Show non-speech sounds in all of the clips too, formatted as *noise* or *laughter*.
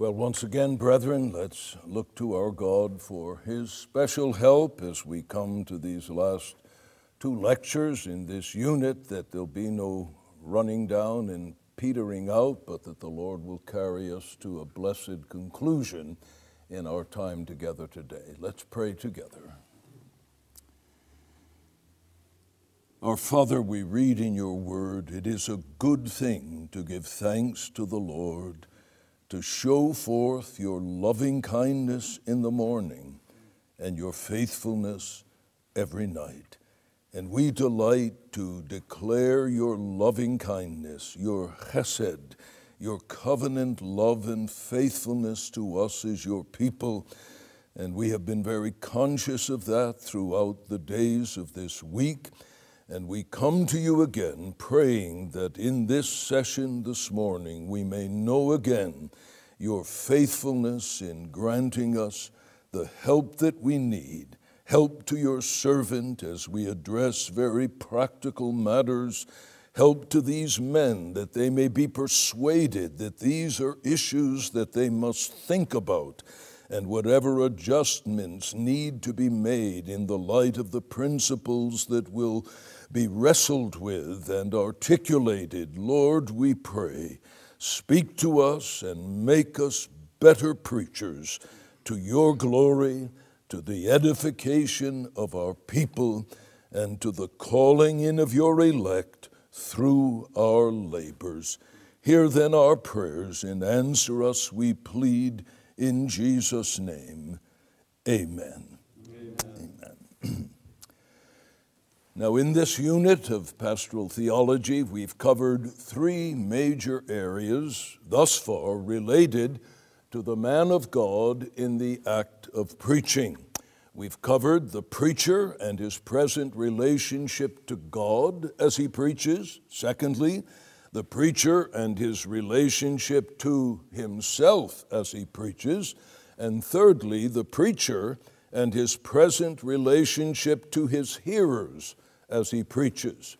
Well, once again, brethren, let's look to our God for His special help as we come to these last two lectures in this unit, that there'll be no running down and petering out, but that the Lord will carry us to a blessed conclusion in our time together today. Let's pray together. Our Father, we read in your word, it is a good thing to give thanks to the Lord to show forth your loving kindness in the morning and your faithfulness every night. And we delight to declare your loving kindness, your chesed, your covenant love and faithfulness to us as your people. And we have been very conscious of that throughout the days of this week. And we come to you again praying that in this session this morning we may know again your faithfulness in granting us the help that we need, help to your servant as we address very practical matters, help to these men that they may be persuaded that these are issues that they must think about. And whatever adjustments need to be made in the light of the principles that will be wrestled with and articulated. Lord, we pray, speak to us and make us better preachers to your glory, to the edification of our people, and to the calling in of your elect through our labors. Hear then our prayers and answer us, we plead, in Jesus' name. Amen. Amen. Amen. *clears throat* Now, in this unit of pastoral theology, we've covered three major areas thus far related to the man of God in the act of preaching. We've covered the preacher and his present relationship to God as he preaches. Secondly, the preacher and his relationship to himself as he preaches. And thirdly, the preacher and his present relationship to his hearers as he preaches.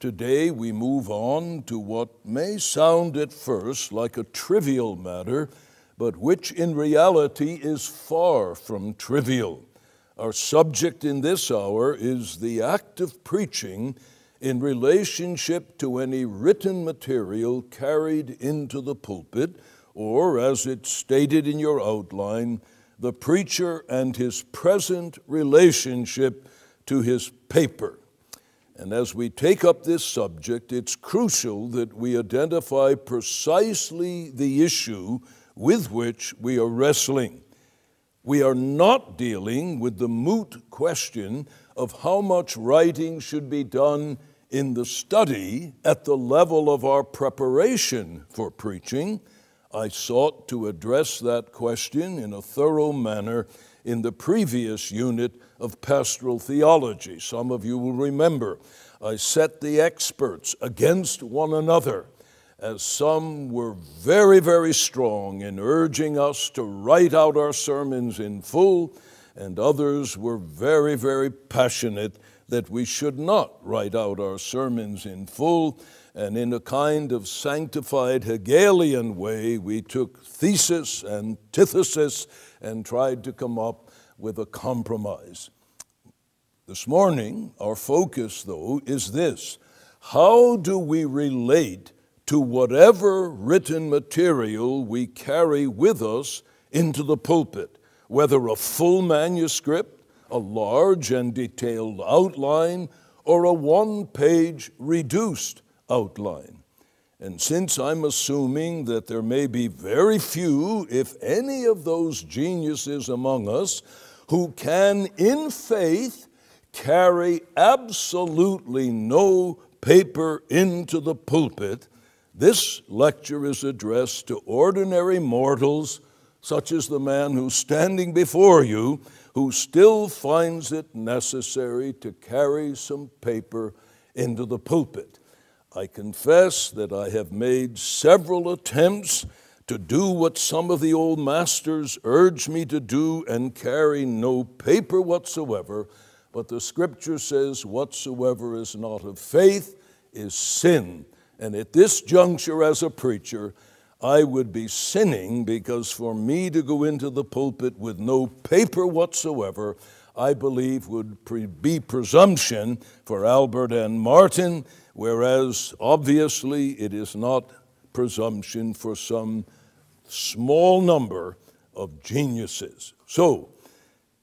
Today we move on to what may sound at first like a trivial matter, but which in reality is far from trivial. Our subject in this hour is the act of preaching in relationship to any written material carried into the pulpit, or as it's stated in your outline, the preacher and his present relationship to his paper. And as we take up this subject, it's crucial that we identify precisely the issue with which we are wrestling. We are not dealing with the moot question of how much writing should be done in the study at the level of our preparation for preaching. I sought to address that question in a thorough manner in the previous unit of pastoral theology. Some of you will remember I set the experts against one another, as some were very, very strong in urging us to write out our sermons in full, and others were very, very passionate that we should not write out our sermons in full. And in a kind of sanctified Hegelian way, we took thesis, antithesis, and tried to come up with a compromise. This morning, our focus, though, is this how do we relate to whatever written material we carry with us into the pulpit, whether a full manuscript, a large and detailed outline, or a one page reduced outline? And since I'm assuming that there may be very few, if any, of those geniuses among us who can, in faith, carry absolutely no paper into the pulpit, this lecture is addressed to ordinary mortals, such as the man who's standing before you, who still finds it necessary to carry some paper into the pulpit. I confess that I have made several attempts to do what some of the old masters urge me to do and carry no paper whatsoever, but the scripture says, Whatsoever is not of faith is sin. And at this juncture, as a preacher, I would be sinning because for me to go into the pulpit with no paper whatsoever, I believe would be presumption for Albert and Martin whereas obviously it is not presumption for some small number of geniuses. So,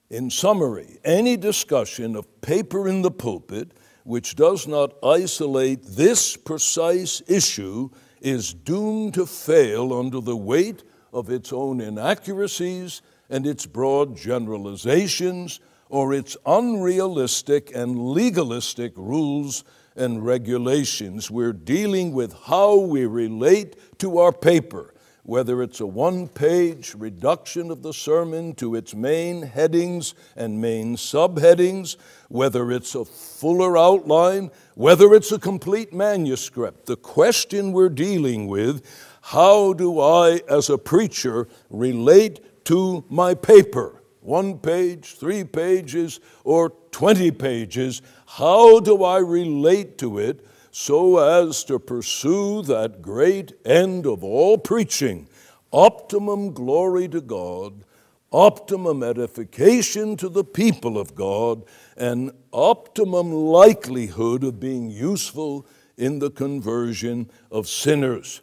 in summary, any discussion of paper in the pulpit which does not isolate this precise issue is doomed to fail under the weight of its own inaccuracies and its broad generalizations or its unrealistic and legalistic rules and regulations. We're dealing with how we relate to our paper, whether it's a one page reduction of the sermon to its main headings and main subheadings, whether it's a fuller outline, whether it's a complete manuscript. The question we're dealing with how do I, as a preacher, relate to my paper? one page, three pages, or 20 pages. How do I relate to it so as to pursue that great end of all preaching? Optimum glory to God, optimum edification to the people of God, and optimum likelihood of being useful in the conversion of sinners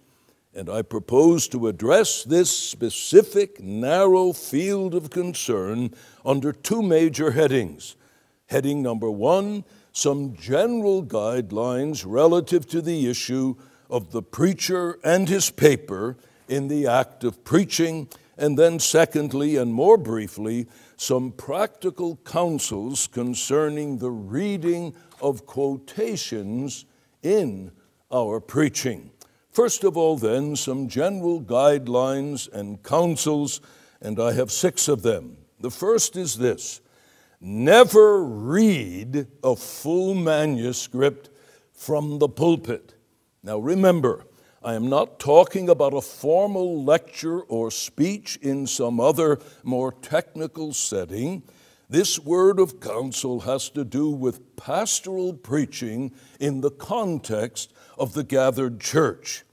and I propose to address this specific narrow field of concern under two major headings. Heading number one some general guidelines relative to the issue of the preacher and his paper in the act of preaching, and then, secondly, and more briefly, some practical counsels concerning the reading of quotations in our preaching. First of all, then, some general guidelines and counsels, and I have six of them. The first is this never read a full manuscript from the pulpit. Now, remember, I am not talking about a formal lecture or speech in some other more technical setting. This word of counsel has to do with pastoral preaching in the context of the gathered church.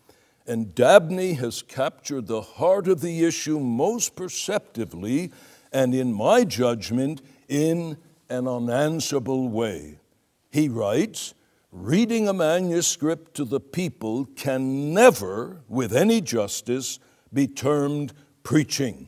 And Dabney has captured the heart of the issue most perceptively and, in my judgment, in an unanswerable way. He writes Reading a manuscript to the people can never, with any justice, be termed preaching.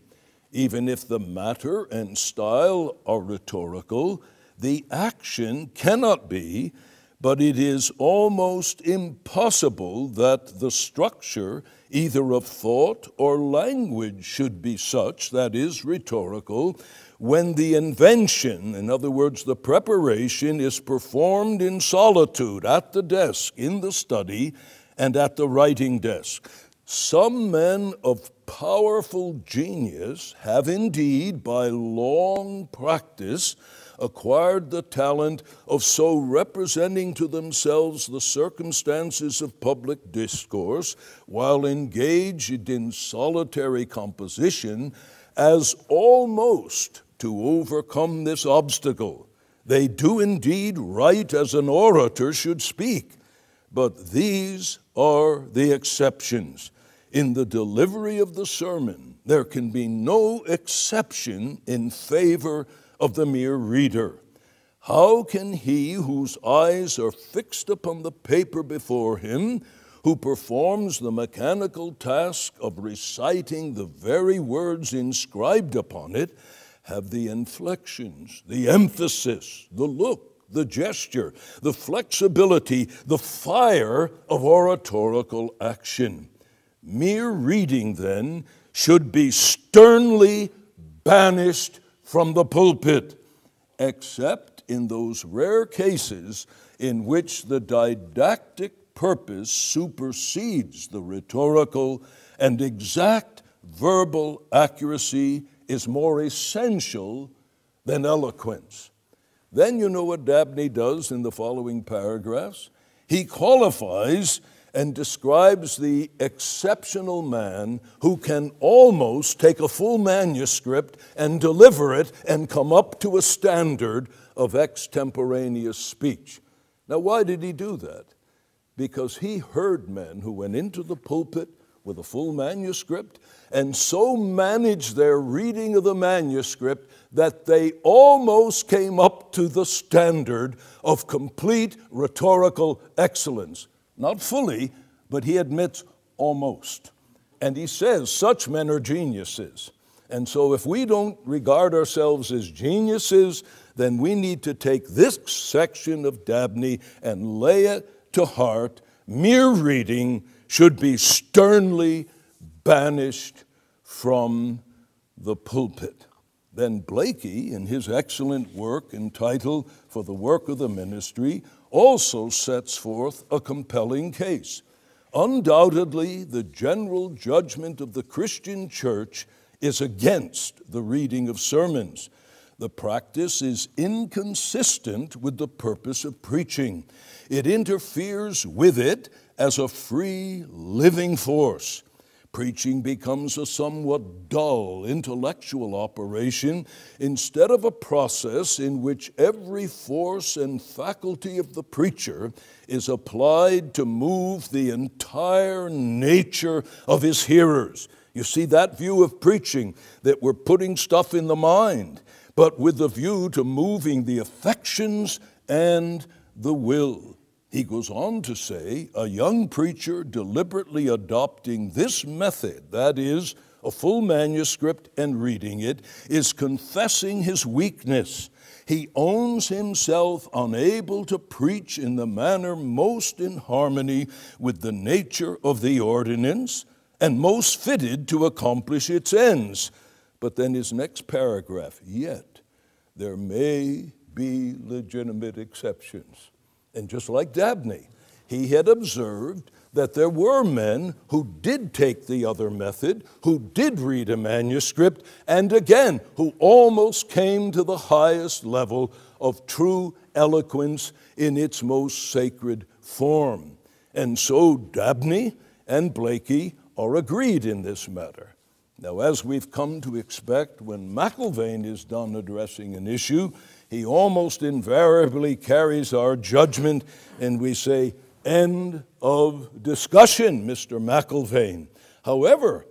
Even if the matter and style are rhetorical, the action cannot be but it is almost impossible that the structure either of thought or language should be such that is rhetorical when the invention, in other words, the preparation, is performed in solitude at the desk, in the study, and at the writing desk. Some men of powerful genius have indeed, by long practice, acquired the talent of so representing to themselves the circumstances of public discourse while engaged in solitary composition as almost to overcome this obstacle. They do indeed write as an orator should speak, but these are the exceptions. In the delivery of the sermon, there can be no exception in favor of the mere reader. How can he whose eyes are fixed upon the paper before him, who performs the mechanical task of reciting the very words inscribed upon it, have the inflections, the emphasis, the look, the gesture, the flexibility, the fire of oratorical action? Mere reading, then, should be sternly banished from the pulpit, except in those rare cases in which the didactic purpose supersedes the rhetorical and exact verbal accuracy is more essential than eloquence. Then you know what Dabney does in the following paragraphs. He qualifies and describes the exceptional man who can almost take a full manuscript and deliver it and come up to a standard of extemporaneous speech. Now, why did he do that? Because he heard men who went into the pulpit with a full manuscript and so managed their reading of the manuscript that they almost came up to the standard of complete rhetorical excellence. Not fully, but he admits almost. And he says such men are geniuses. And so if we don't regard ourselves as geniuses, then we need to take this section of Dabney and lay it to heart. Mere reading should be sternly banished from the pulpit. Then Blakey, in his excellent work entitled For the Work of the Ministry, also sets forth a compelling case. Undoubtedly, the general judgment of the Christian church is against the reading of sermons. The practice is inconsistent with the purpose of preaching. It interferes with it as a free living force. Preaching becomes a somewhat dull intellectual operation instead of a process in which every force and faculty of the preacher is applied to move the entire nature of his hearers. You see, that view of preaching that we're putting stuff in the mind, but with the view to moving the affections and the will. He goes on to say a young preacher deliberately adopting this method, that is, a full manuscript and reading it, is confessing his weakness. He owns himself unable to preach in the manner most in harmony with the nature of the ordinance and most fitted to accomplish its ends. But then his next paragraph, yet there may be legitimate exceptions. And just like Dabney, he had observed that there were men who did take the other method, who did read a manuscript, and again, who almost came to the highest level of true eloquence in its most sacred form. And so Dabney and Blakey are agreed in this matter. Now, as we've come to expect, when McIlvaine is done addressing an issue, he almost invariably carries our judgment, and we say, End of discussion, Mr. McIlvaine. However,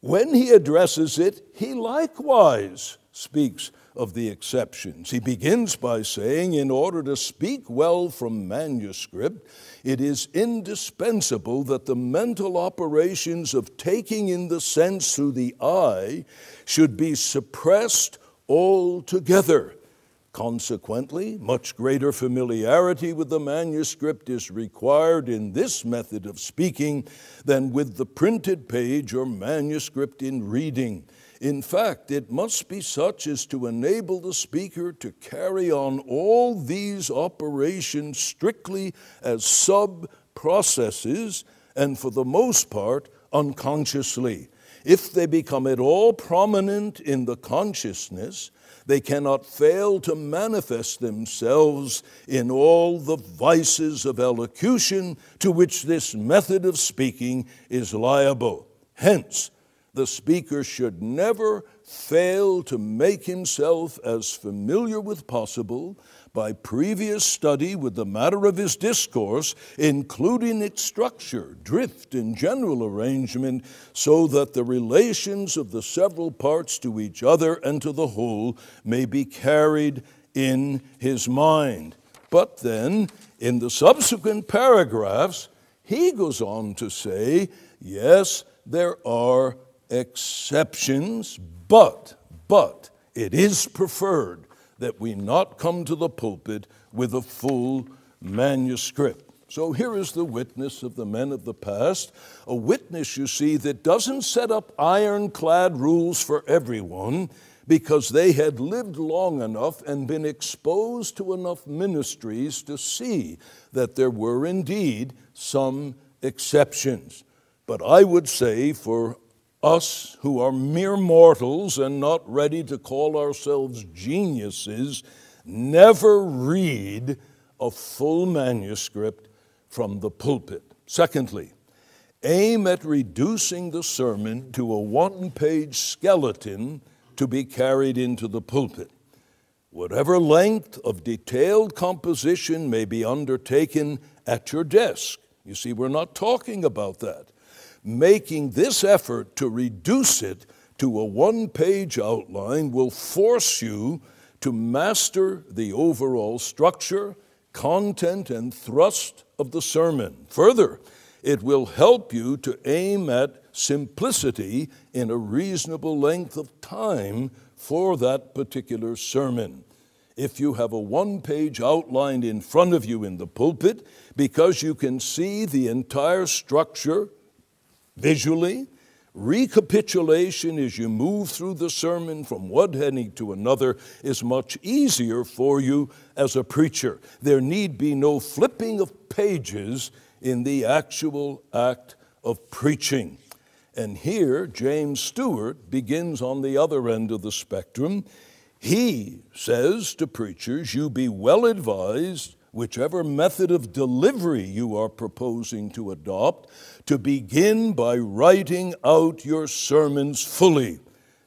when he addresses it, he likewise speaks of the exceptions. He begins by saying, in order to speak well from manuscript, it is indispensable that the mental operations of taking in the sense through the eye should be suppressed altogether. Consequently, much greater familiarity with the manuscript is required in this method of speaking than with the printed page or manuscript in reading. In fact, it must be such as to enable the speaker to carry on all these operations strictly as sub processes and for the most part unconsciously. If they become at all prominent in the consciousness, they cannot fail to manifest themselves in all the vices of elocution to which this method of speaking is liable. Hence, the speaker should never fail to make himself as familiar with possible by previous study with the matter of his discourse, including its structure, drift, and general arrangement, so that the relations of the several parts to each other and to the whole may be carried in his mind. But then, in the subsequent paragraphs, he goes on to say, yes, there are exceptions, but, but it is preferred that we not come to the pulpit with a full manuscript. So here is the witness of the men of the past, a witness, you see, that doesn't set up ironclad rules for everyone because they had lived long enough and been exposed to enough ministries to see that there were indeed some exceptions. But I would say for us who are mere mortals and not ready to call ourselves geniuses never read a full manuscript from the pulpit. Secondly, aim at reducing the sermon to a one page skeleton to be carried into the pulpit. Whatever length of detailed composition may be undertaken at your desk. You see, we're not talking about that making this effort to reduce it to a one page outline will force you to master the overall structure, content, and thrust of the sermon. Further, it will help you to aim at simplicity in a reasonable length of time for that particular sermon. If you have a one page outline in front of you in the pulpit, because you can see the entire structure, visually, recapitulation as you move through the sermon from one heading to another is much easier for you as a preacher. There need be no flipping of pages in the actual act of preaching. And here, James Stewart begins on the other end of the spectrum. He says to preachers, You be well advised whichever method of delivery you are proposing to adopt, to begin by writing out your sermons fully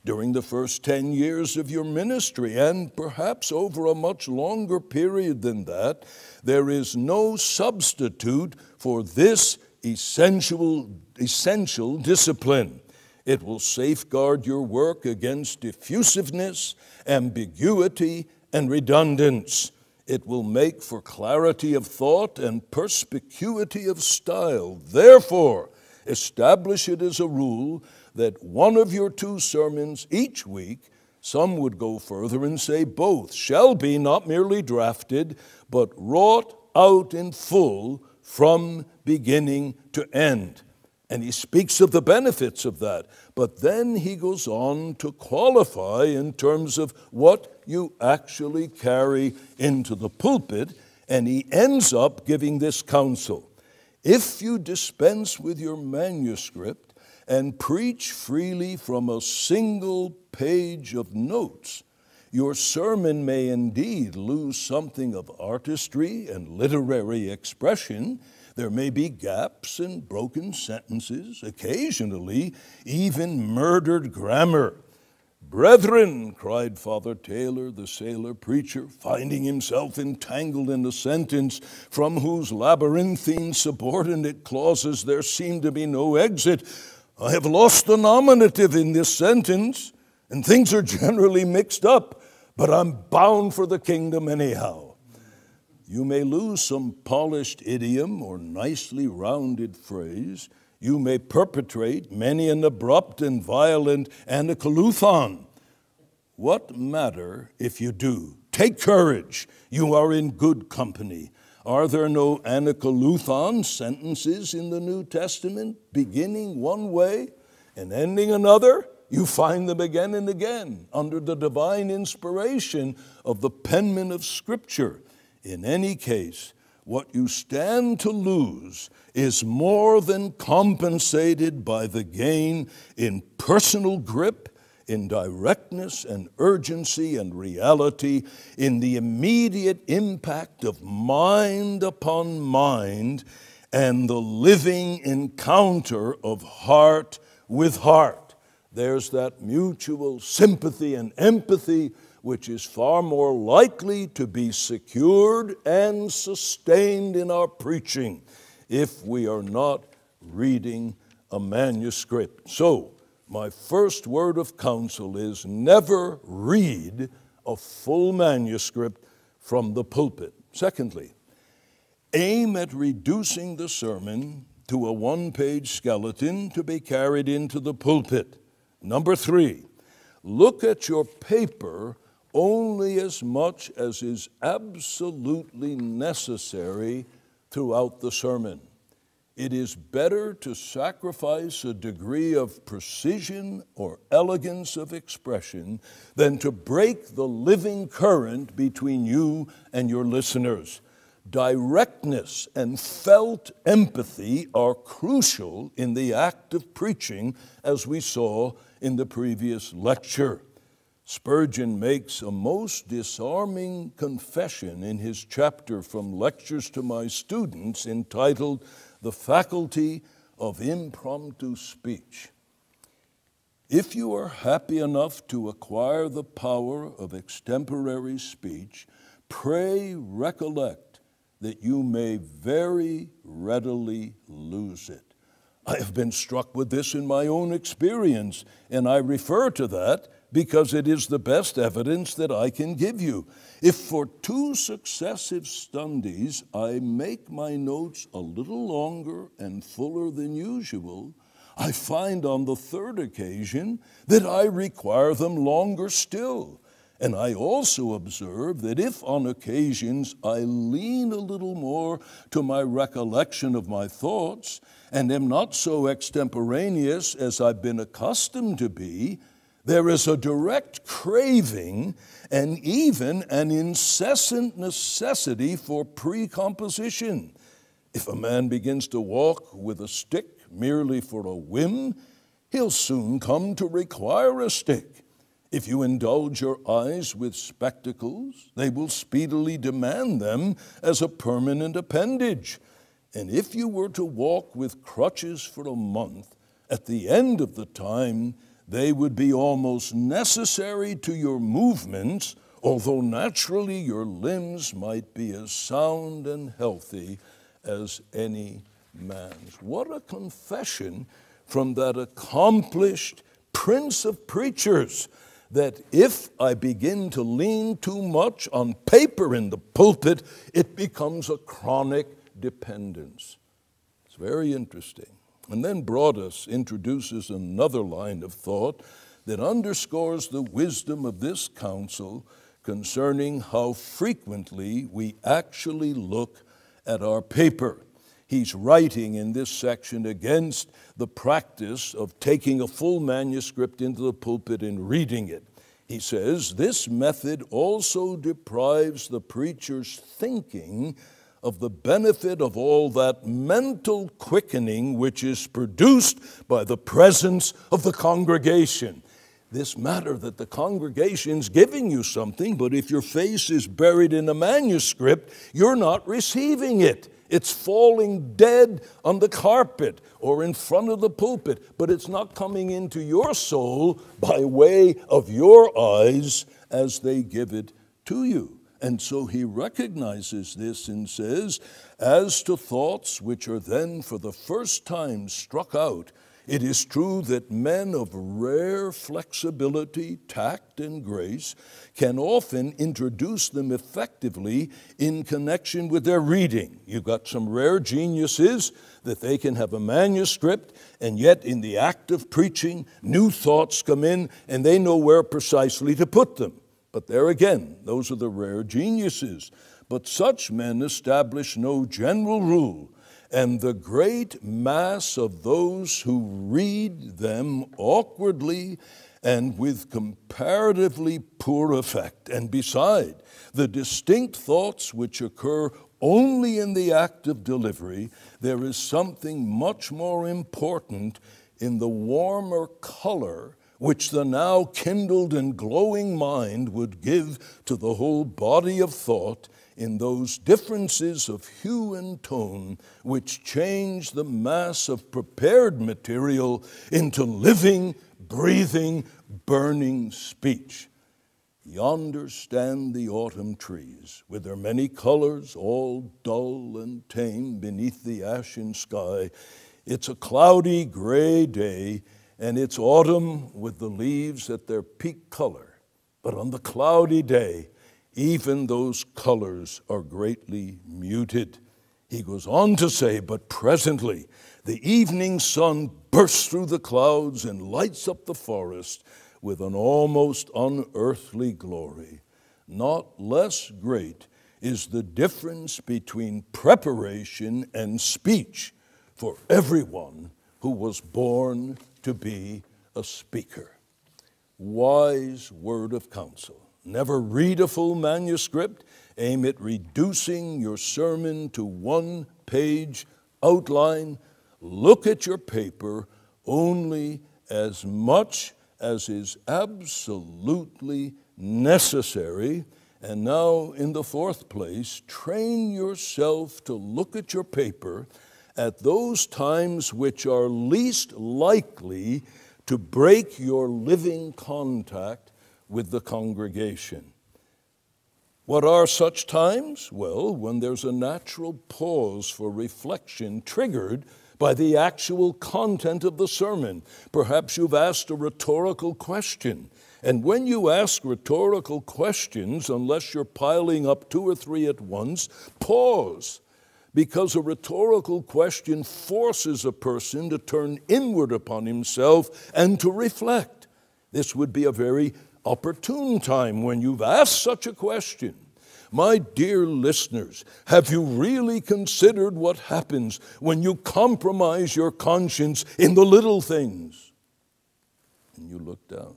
during the first 10 years of your ministry, and perhaps over a much longer period than that, there is no substitute for this essential, essential discipline. It will safeguard your work against diffusiveness, ambiguity, and redundance. It will make for clarity of thought and perspicuity of style. Therefore, establish it as a rule that one of your two sermons each week, some would go further and say both, shall be not merely drafted, but wrought out in full from beginning to end. And he speaks of the benefits of that. But then he goes on to qualify in terms of what you actually carry into the pulpit. And he ends up giving this counsel If you dispense with your manuscript and preach freely from a single page of notes, your sermon may indeed lose something of artistry and literary expression there may be gaps and broken sentences, occasionally, even murdered grammar. Brethren, cried Father Taylor, the sailor preacher, finding himself entangled in a sentence from whose labyrinthine subordinate clauses there seemed to be no exit. I have lost the nominative in this sentence, and things are generally mixed up, but I'm bound for the kingdom anyhow. You may lose some polished idiom or nicely rounded phrase. You may perpetrate many an abrupt and violent anacoluthon. What matter if you do? Take courage. You are in good company. Are there no anacoluthon sentences in the New Testament, beginning one way and ending another? You find them again and again under the divine inspiration of the penman of Scripture. In any case, what you stand to lose is more than compensated by the gain in personal grip, in directness and urgency and reality, in the immediate impact of mind upon mind, and the living encounter of heart with heart. There's that mutual sympathy and empathy which is far more likely to be secured and sustained in our preaching if we are not reading a manuscript. So, my first word of counsel is never read a full manuscript from the pulpit. Secondly, aim at reducing the sermon to a one page skeleton to be carried into the pulpit. Number three, look at your paper only as much as is absolutely necessary throughout the sermon. It is better to sacrifice a degree of precision or elegance of expression than to break the living current between you and your listeners. Directness and felt empathy are crucial in the act of preaching, as we saw in the previous lecture. Spurgeon makes a most disarming confession in his chapter from Lectures to My Students entitled The Faculty of Impromptu Speech. If you are happy enough to acquire the power of extemporary speech, pray recollect that you may very readily lose it. I have been struck with this in my own experience, and I refer to that because it is the best evidence that I can give you. If for two successive Sundays I make my notes a little longer and fuller than usual, I find on the third occasion that I require them longer still. And I also observe that if on occasions I lean a little more to my recollection of my thoughts and am not so extemporaneous as I've been accustomed to be, there is a direct craving and even an incessant necessity for precomposition. If a man begins to walk with a stick merely for a whim, he'll soon come to require a stick. If you indulge your eyes with spectacles, they will speedily demand them as a permanent appendage. And if you were to walk with crutches for a month, at the end of the time, they would be almost necessary to your movements, although naturally your limbs might be as sound and healthy as any man's. What a confession from that accomplished prince of preachers that if I begin to lean too much on paper in the pulpit, it becomes a chronic dependence. It's very interesting. And then Broadus introduces another line of thought that underscores the wisdom of this council concerning how frequently we actually look at our paper. He's writing in this section against the practice of taking a full manuscript into the pulpit and reading it. He says, This method also deprives the preacher's thinking of the benefit of all that mental quickening which is produced by the presence of the congregation. This matter that the congregation's giving you something, but if your face is buried in a manuscript, you're not receiving it. It's falling dead on the carpet or in front of the pulpit, but it's not coming into your soul by way of your eyes as they give it to you. And so he recognizes this and says, As to thoughts which are then for the first time struck out, it is true that men of rare flexibility, tact, and grace can often introduce them effectively in connection with their reading. You've got some rare geniuses that they can have a manuscript, and yet in the act of preaching, new thoughts come in, and they know where precisely to put them. But there again, those are the rare geniuses. But such men establish no general rule, and the great mass of those who read them awkwardly and with comparatively poor effect. And beside, the distinct thoughts which occur only in the act of delivery, there is something much more important in the warmer color which the now kindled and glowing mind would give to the whole body of thought in those differences of hue and tone which change the mass of prepared material into living, breathing, burning speech. Yonder stand the autumn trees, with their many colors, all dull and tame beneath the ashen sky. It's a cloudy gray day and it's autumn with the leaves at their peak color. But on the cloudy day, even those colors are greatly muted. He goes on to say, But presently the evening sun bursts through the clouds and lights up the forest with an almost unearthly glory. Not less great is the difference between preparation and speech for everyone who was born to be a speaker. Wise word of counsel. Never read a full manuscript. Aim at reducing your sermon to one page outline. Look at your paper only as much as is absolutely necessary. And now, in the fourth place, train yourself to look at your paper at those times which are least likely to break your living contact with the congregation. What are such times? Well, when there's a natural pause for reflection triggered by the actual content of the sermon. Perhaps you've asked a rhetorical question. And when you ask rhetorical questions, unless you're piling up two or three at once, pause because a rhetorical question forces a person to turn inward upon himself and to reflect. This would be a very opportune time when you've asked such a question. My dear listeners, have you really considered what happens when you compromise your conscience in the little things? And you look down.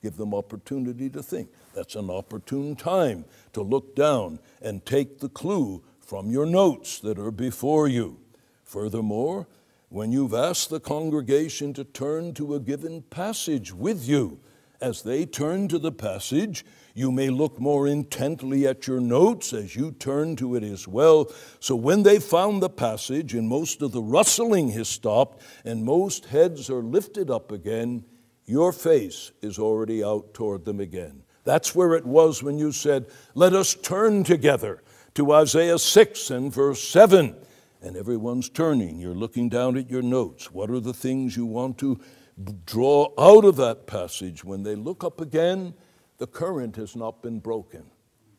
Give them opportunity to think. That's an opportune time to look down and take the clue from your notes that are before you. Furthermore, when you've asked the congregation to turn to a given passage with you, as they turn to the passage, you may look more intently at your notes as you turn to it as well. So when they found the passage and most of the rustling has stopped and most heads are lifted up again, your face is already out toward them again. That's where it was when you said, Let us turn together to Isaiah 6 and verse 7. And everyone's turning. You're looking down at your notes. What are the things you want to draw out of that passage? When they look up again, the current has not been broken.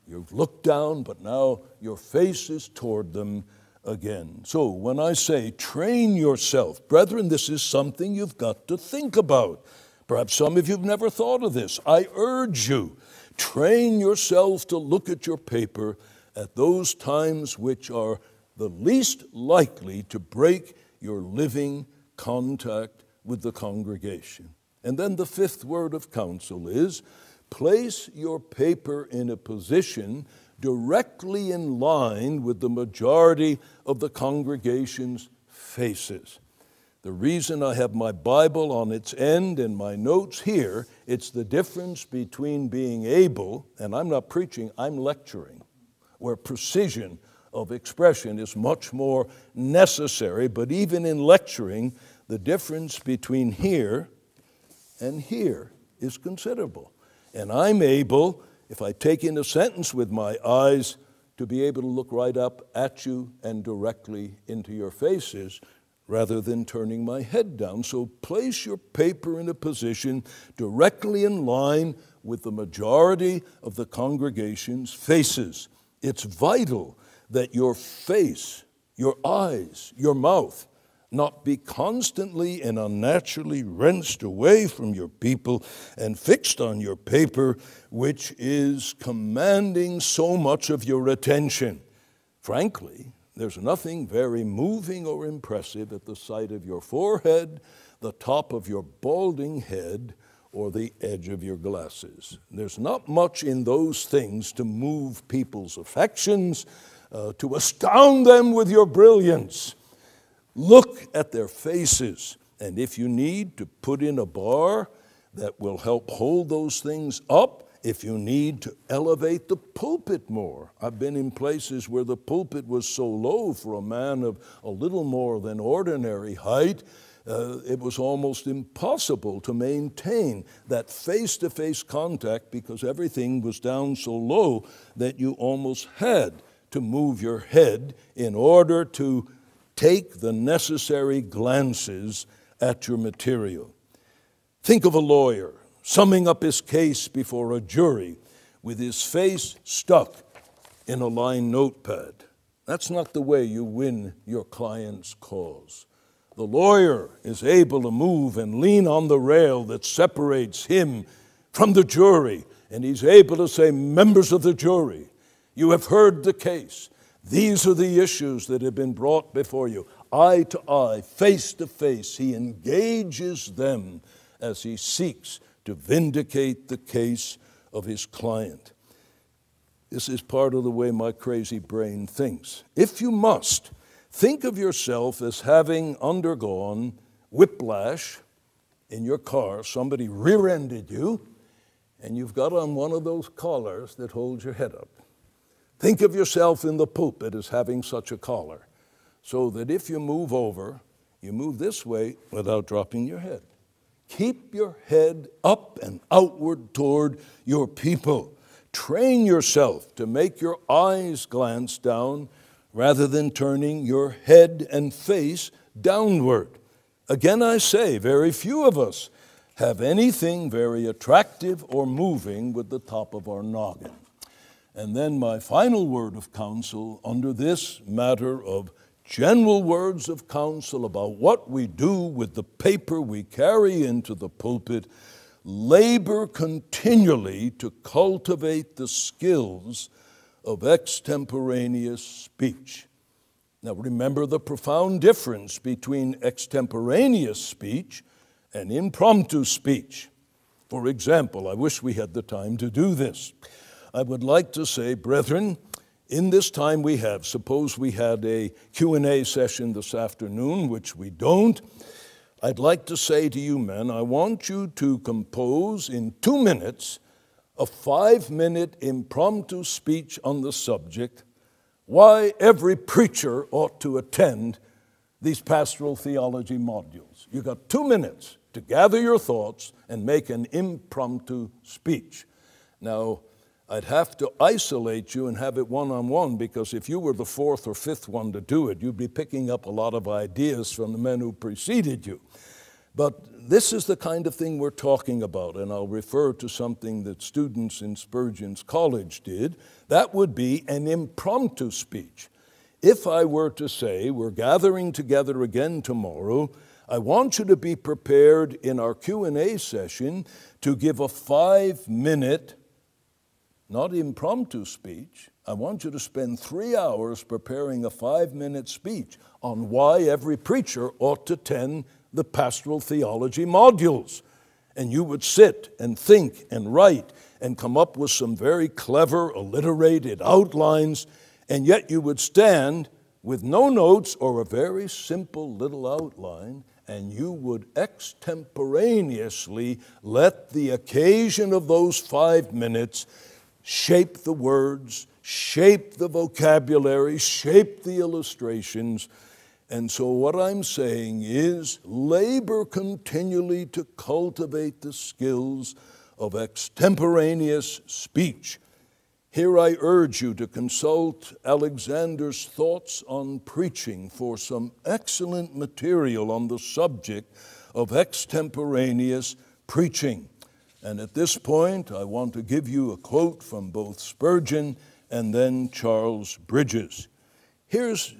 You've looked down, but now your face is toward them again. So when I say train yourself, brethren, this is something you've got to think about. Perhaps some of you've never thought of this. I urge you, train yourself to look at your paper at those times which are the least likely to break your living contact with the congregation. And then the fifth word of counsel is place your paper in a position directly in line with the majority of the congregation's faces. The reason I have my Bible on its end and my notes here, it's the difference between being able, and I'm not preaching, I'm lecturing where precision of expression is much more necessary. But even in lecturing, the difference between here and here is considerable. And I'm able, if I take in a sentence with my eyes, to be able to look right up at you and directly into your faces rather than turning my head down. So place your paper in a position directly in line with the majority of the congregation's faces. It's vital that your face, your eyes, your mouth not be constantly and unnaturally wrenched away from your people and fixed on your paper, which is commanding so much of your attention. Frankly, there's nothing very moving or impressive at the sight of your forehead, the top of your balding head, or the edge of your glasses. There's not much in those things to move people's affections, uh, to astound them with your brilliance. Look at their faces, and if you need to put in a bar that will help hold those things up, if you need to elevate the pulpit more. I've been in places where the pulpit was so low for a man of a little more than ordinary height uh, it was almost impossible to maintain that face to face contact because everything was down so low that you almost had to move your head in order to take the necessary glances at your material. Think of a lawyer summing up his case before a jury with his face stuck in a line notepad. That's not the way you win your client's cause. The lawyer is able to move and lean on the rail that separates him from the jury, and he's able to say, Members of the jury, you have heard the case. These are the issues that have been brought before you. Eye to eye, face to face, he engages them as he seeks to vindicate the case of his client. This is part of the way my crazy brain thinks. If you must, Think of yourself as having undergone whiplash in your car, somebody rear ended you, and you've got on one of those collars that holds your head up. Think of yourself in the pulpit as having such a collar, so that if you move over, you move this way without dropping your head. Keep your head up and outward toward your people. Train yourself to make your eyes glance down rather than turning your head and face downward. Again, I say, very few of us have anything very attractive or moving with the top of our noggin. And then my final word of counsel under this matter of general words of counsel about what we do with the paper we carry into the pulpit, labor continually to cultivate the skills of extemporaneous speech. Now, remember the profound difference between extemporaneous speech and impromptu speech. For example, I wish we had the time to do this. I would like to say, brethren, in this time we have, suppose we had a Q&A session this afternoon, which we don't. I'd like to say to you men, I want you to compose in 2 minutes a five minute impromptu speech on the subject why every preacher ought to attend these pastoral theology modules. You got two minutes to gather your thoughts and make an impromptu speech. Now, I'd have to isolate you and have it one on one because if you were the fourth or fifth one to do it, you'd be picking up a lot of ideas from the men who preceded you. But this is the kind of thing we're talking about, and I'll refer to something that students in Spurgeon's college did. That would be an impromptu speech. If I were to say, We're gathering together again tomorrow, I want you to be prepared in our Q&A session to give a 5-minute not impromptu speech. I want you to spend 3 hours preparing a 5-minute speech on why every preacher ought to attend the pastoral theology modules. And you would sit and think and write and come up with some very clever, alliterated outlines, and yet you would stand with no notes or a very simple little outline, and you would extemporaneously let the occasion of those five minutes shape the words, shape the vocabulary, shape the illustrations and so, what I'm saying is labor continually to cultivate the skills of extemporaneous speech. Here I urge you to consult Alexander's Thoughts on Preaching for some excellent material on the subject of extemporaneous preaching. And at this point, I want to give you a quote from both Spurgeon and then Charles Bridges. Here's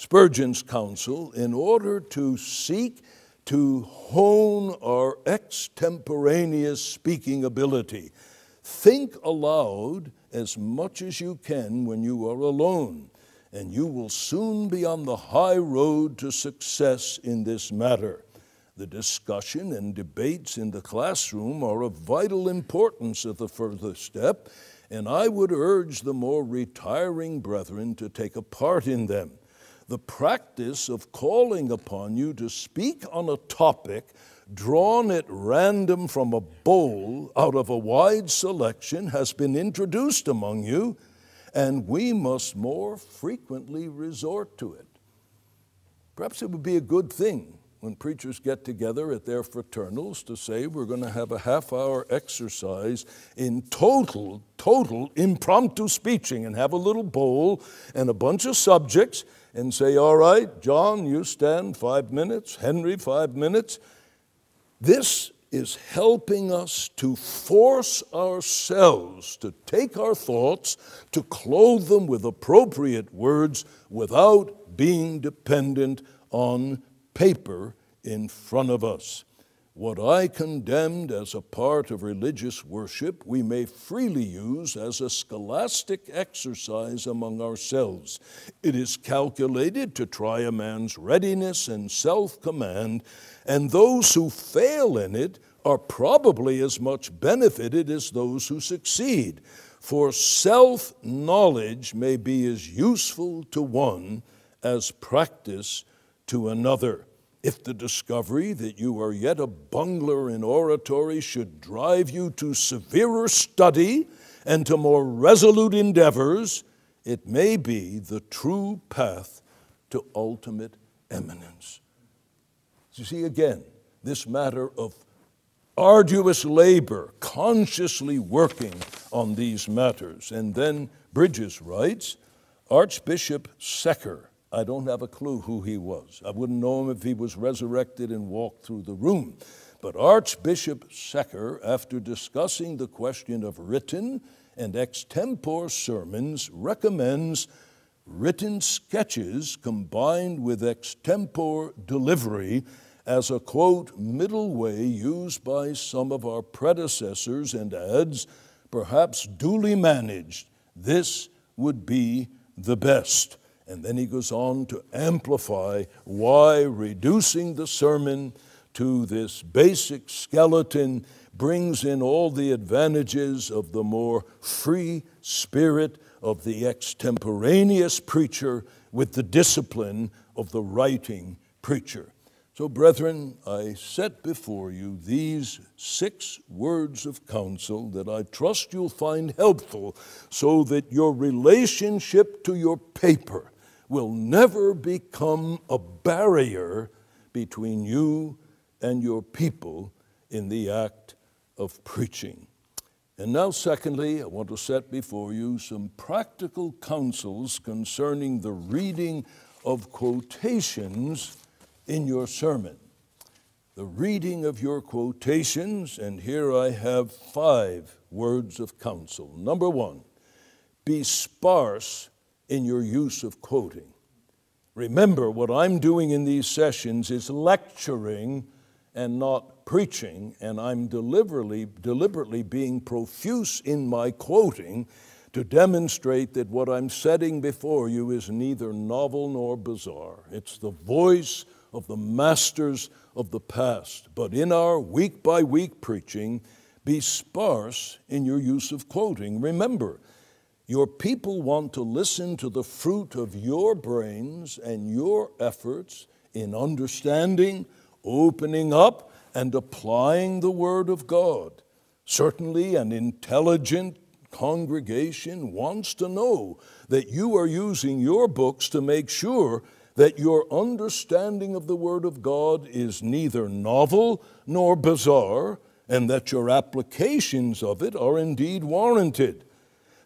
Spurgeon's counsel in order to seek to hone our extemporaneous speaking ability. Think aloud as much as you can when you are alone, and you will soon be on the high road to success in this matter. The discussion and debates in the classroom are of vital importance at the further step, and I would urge the more retiring brethren to take a part in them the practice of calling upon you to speak on a topic drawn at random from a bowl out of a wide selection has been introduced among you, and we must more frequently resort to it. Perhaps it would be a good thing when preachers get together at their fraternals to say we're going to have a half hour exercise in total, total impromptu speaking and have a little bowl and a bunch of subjects and say, all right, John, you stand five minutes, Henry, five minutes. This is helping us to force ourselves to take our thoughts, to clothe them with appropriate words without being dependent on paper in front of us. What I condemned as a part of religious worship, we may freely use as a scholastic exercise among ourselves. It is calculated to try a man's readiness and self command, and those who fail in it are probably as much benefited as those who succeed. For self knowledge may be as useful to one as practice to another. If the discovery that you are yet a bungler in oratory should drive you to severer study and to more resolute endeavors, it may be the true path to ultimate eminence. You see, again, this matter of arduous labor, consciously working on these matters. And then Bridges writes Archbishop Secker I don't have a clue who he was. I wouldn't know him if he was resurrected and walked through the room. But Archbishop Secker, after discussing the question of written and extempore sermons, recommends written sketches combined with extempore delivery as a quote middle way used by some of our predecessors and adds, perhaps duly managed, this would be the best. And then he goes on to amplify why reducing the sermon to this basic skeleton brings in all the advantages of the more free spirit of the extemporaneous preacher with the discipline of the writing preacher. So, brethren, I set before you these six words of counsel that I trust you'll find helpful so that your relationship to your paper will never become a barrier between you and your people in the act of preaching. And now, secondly, I want to set before you some practical counsels concerning the reading of quotations in your sermon. The reading of your quotations, and here I have five words of counsel. Number one, be sparse in your use of quoting. Remember, what I'm doing in these sessions is lecturing and not preaching, and I'm deliberately, deliberately being profuse in my quoting to demonstrate that what I'm setting before you is neither novel nor bizarre. It's the voice of the masters of the past. But in our week by week preaching, be sparse in your use of quoting. Remember, your people want to listen to the fruit of your brains and your efforts in understanding, opening up, and applying the Word of God. Certainly, an intelligent congregation wants to know that you are using your books to make sure that your understanding of the Word of God is neither novel nor bizarre, and that your applications of it are indeed warranted.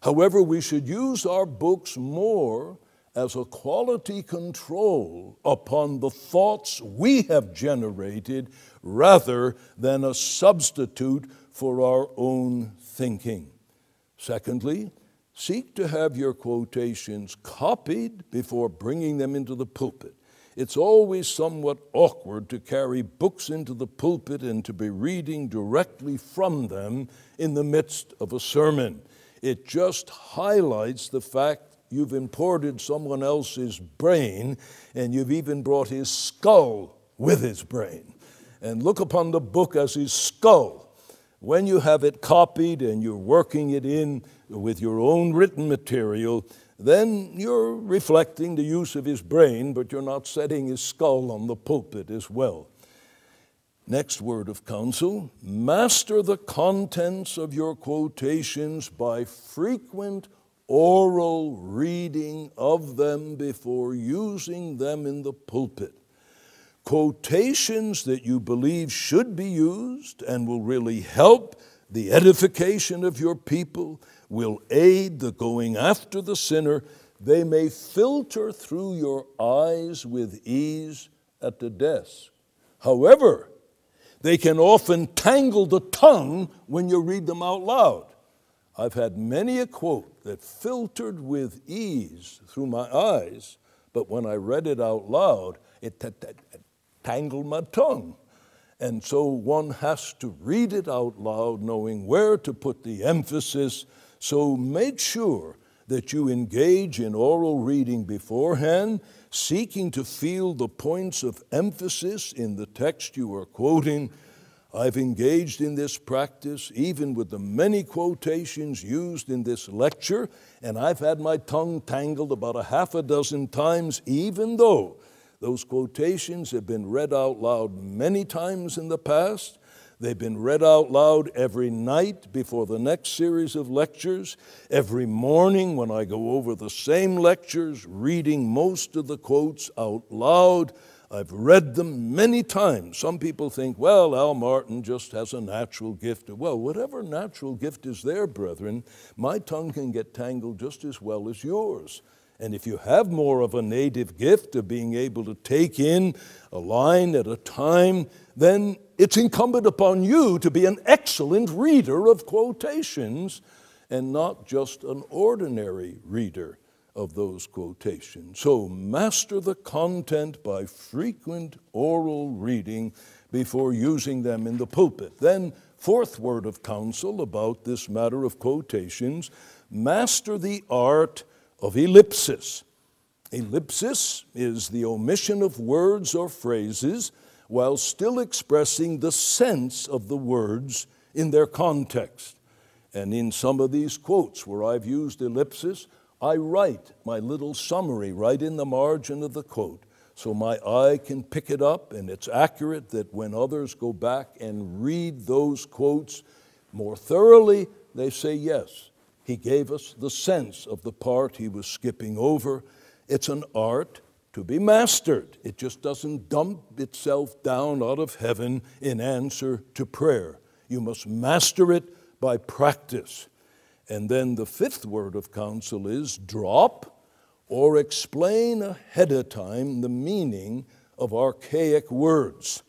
However, we should use our books more as a quality control upon the thoughts we have generated rather than a substitute for our own thinking. Secondly, seek to have your quotations copied before bringing them into the pulpit. It's always somewhat awkward to carry books into the pulpit and to be reading directly from them in the midst of a sermon. It just highlights the fact you've imported someone else's brain and you've even brought his skull with his brain. And look upon the book as his skull. When you have it copied and you're working it in with your own written material, then you're reflecting the use of his brain, but you're not setting his skull on the pulpit as well. Next word of counsel master the contents of your quotations by frequent oral reading of them before using them in the pulpit. Quotations that you believe should be used and will really help the edification of your people, will aid the going after the sinner. They may filter through your eyes with ease at the desk. However, they can often tangle the tongue when you read them out loud. I've had many a quote that filtered with ease through my eyes, but when I read it out loud, it t- t- tangled my tongue. And so one has to read it out loud, knowing where to put the emphasis. So make sure that you engage in oral reading beforehand seeking to feel the points of emphasis in the text you are quoting, I've engaged in this practice even with the many quotations used in this lecture, and I've had my tongue tangled about a half a dozen times, even though those quotations have been read out loud many times in the past They've been read out loud every night before the next series of lectures, every morning when I go over the same lectures, reading most of the quotes out loud. I've read them many times. Some people think, well, Al Martin just has a natural gift. Well, whatever natural gift is there, brethren, my tongue can get tangled just as well as yours. And if you have more of a native gift of being able to take in a line at a time, then it's incumbent upon you to be an excellent reader of quotations and not just an ordinary reader of those quotations. So master the content by frequent oral reading before using them in the pulpit. Then, fourth word of counsel about this matter of quotations master the art of ellipsis. Ellipsis is the omission of words or phrases while still expressing the sense of the words in their context. And in some of these quotes where I've used ellipsis, I write my little summary right in the margin of the quote so my eye can pick it up and it's accurate that when others go back and read those quotes more thoroughly, they say, yes, he gave us the sense of the part he was skipping over. It's an art to be mastered. It just doesn't dump itself down out of heaven in answer to prayer. You must master it by practice. And then the fifth word of counsel is drop or explain ahead of time the meaning of archaic words.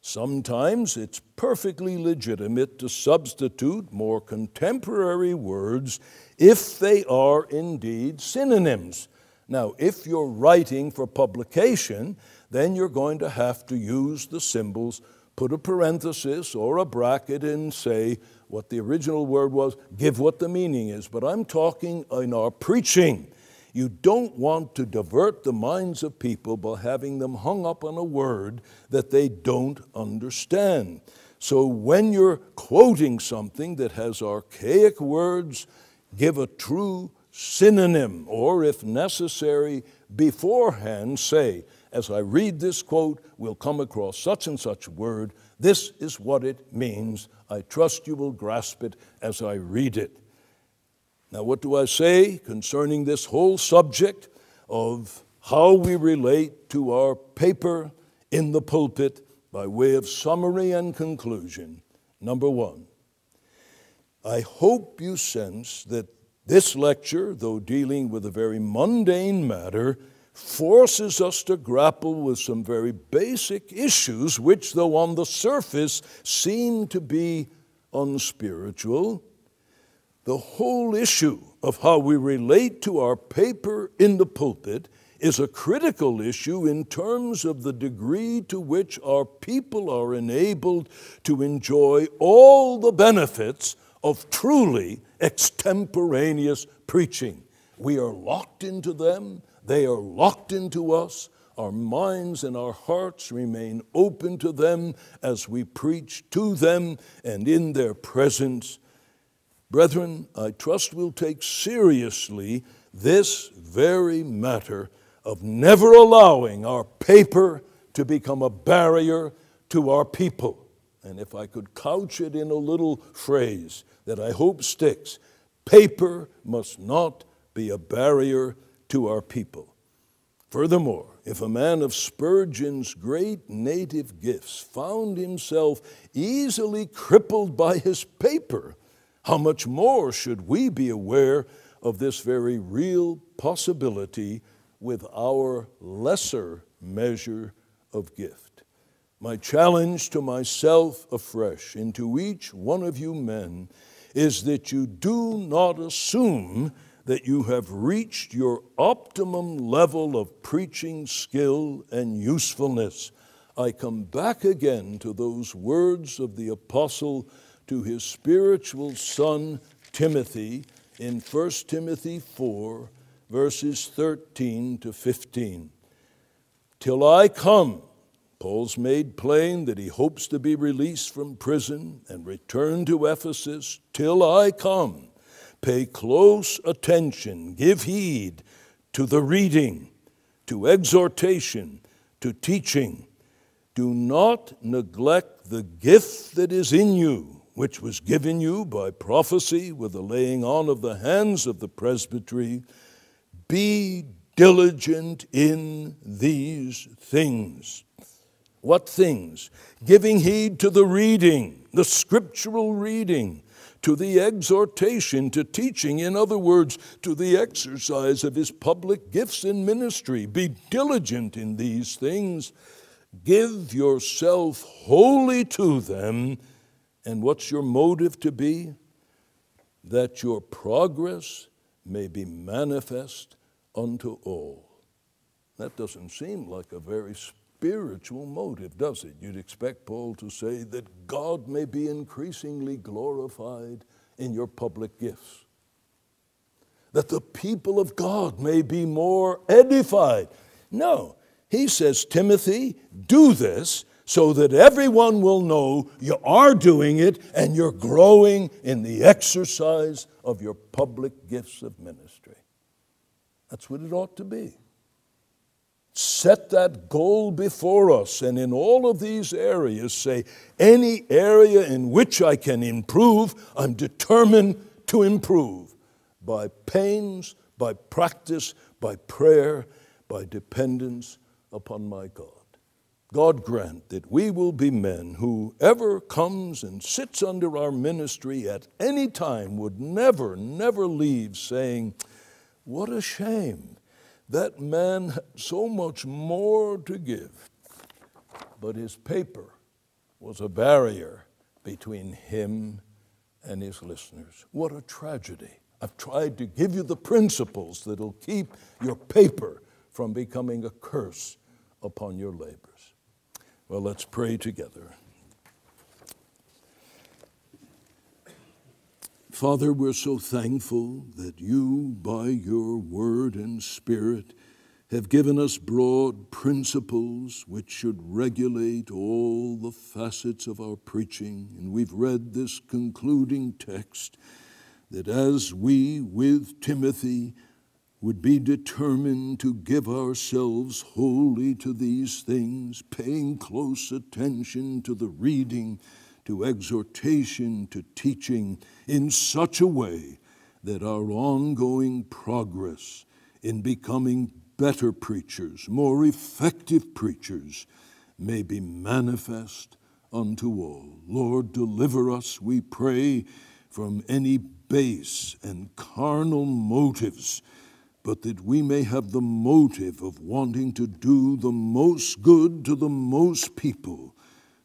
Sometimes it's perfectly legitimate to substitute more contemporary words if they are indeed synonyms. Now, if you're writing for publication, then you're going to have to use the symbols, put a parenthesis or a bracket and say what the original word was, give what the meaning is. But I'm talking in our preaching. You don't want to divert the minds of people by having them hung up on a word that they don't understand. So when you're quoting something that has archaic words, give a true synonym, or if necessary, beforehand say, as I read this quote, we'll come across such and such word. This is what it means. I trust you will grasp it as I read it. Now, what do I say concerning this whole subject of how we relate to our paper in the pulpit by way of summary and conclusion? Number one, I hope you sense that this lecture, though dealing with a very mundane matter, forces us to grapple with some very basic issues, which, though on the surface seem to be unspiritual, the whole issue of how we relate to our paper in the pulpit is a critical issue in terms of the degree to which our people are enabled to enjoy all the benefits of truly extemporaneous preaching. We are locked into them, they are locked into us. Our minds and our hearts remain open to them as we preach to them and in their presence. Brethren, I trust we'll take seriously this very matter of never allowing our paper to become a barrier to our people. And if I could couch it in a little phrase, that I hope sticks. Paper must not be a barrier to our people. Furthermore, if a man of Spurgeon's great native gifts found himself easily crippled by his paper, how much more should we be aware of this very real possibility with our lesser measure of gift? My challenge to myself afresh and to each one of you men is that you do not assume that you have reached your optimum level of preaching skill and usefulness. I come back again to those words of the apostle to his spiritual son Timothy in 1 Timothy 4, verses 13 to 15. Till I come, Paul's made plain that he hopes to be released from prison and return to Ephesus till I come. Pay close attention, give heed to the reading, to exhortation, to teaching. Do not neglect the gift that is in you, which was given you by prophecy with the laying on of the hands of the presbytery. Be diligent in these things. What things? Giving heed to the reading, the scriptural reading, to the exhortation, to teaching, in other words, to the exercise of his public gifts in ministry. Be diligent in these things. Give yourself wholly to them. And what's your motive to be? That your progress may be manifest unto all. That doesn't seem like a very spiritual motive, does it? You'd expect Paul to say that God may be increasingly glorified in your public gifts, that the people of God may be more edified. No, he says, Timothy, do this so that everyone will know you are doing it and you're growing in the exercise of your public gifts of ministry. That's what it ought to be set that goal before us and in all of these areas say, any area in which I can improve, I'm determined to improve by pains, by practice, by prayer, by dependence upon my God. God grant that we will be men who ever comes and sits under our ministry at any time would never, never leave saying, What a shame that man had so much more to give, but his paper was a barrier between him and his listeners. What a tragedy. I've tried to give you the principles that'll keep your paper from becoming a curse upon your labors. Well, let's pray together. Father, we're so thankful that you, by your word and spirit, have given us broad principles which should regulate all the facets of our preaching. And we've read this concluding text that as we, with Timothy, would be determined to give ourselves wholly to these things, paying close attention to the reading to exhortation, to teaching, in such a way that our ongoing progress in becoming better preachers, more effective preachers, may be manifest unto all. Lord, deliver us, we pray, from any base and carnal motives, but that we may have the motive of wanting to do the most good to the most people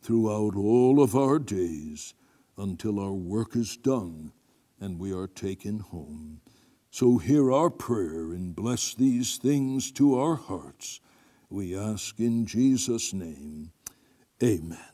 throughout all of our days until our work is done and we are taken home. So hear our prayer and bless these things to our hearts. We ask in Jesus' name. Amen.